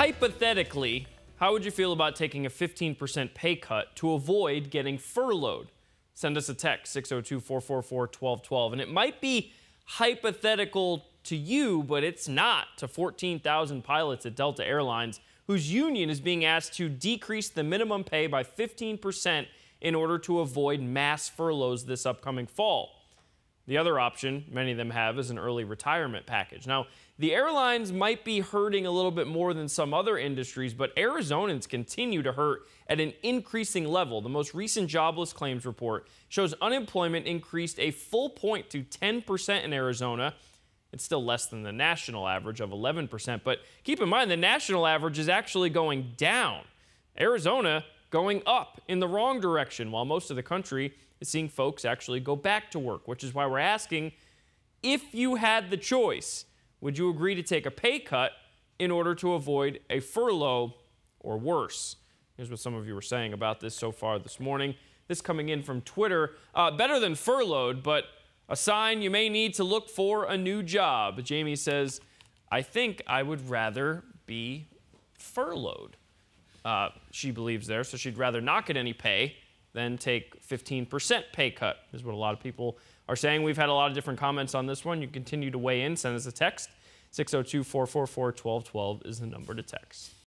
Hypothetically, how would you feel about taking a 15% pay cut to avoid getting furloughed? Send us a text, 602 444 1212. And it might be hypothetical to you, but it's not to 14,000 pilots at Delta Airlines, whose union is being asked to decrease the minimum pay by 15% in order to avoid mass furloughs this upcoming fall. The other option many of them have is an early retirement package. Now, the airlines might be hurting a little bit more than some other industries, but Arizonans continue to hurt at an increasing level. The most recent jobless claims report shows unemployment increased a full point to 10% in Arizona. It's still less than the national average of 11%, but keep in mind the national average is actually going down. Arizona going up in the wrong direction, while most of the country is seeing folks actually go back to work, which is why we're asking if you had the choice, would you agree to take a pay cut in order to avoid a furlough or worse? Here's what some of you were saying about this so far this morning. This coming in from Twitter. Uh, better than furloughed, but a sign you may need to look for a new job. Jamie says, I think I would rather be furloughed uh, she believes there. So she'd rather not get any pay than take 15% pay cut, is what a lot of people are saying. We've had a lot of different comments on this one. You continue to weigh in, send us a text. 602 444 1212 is the number to text.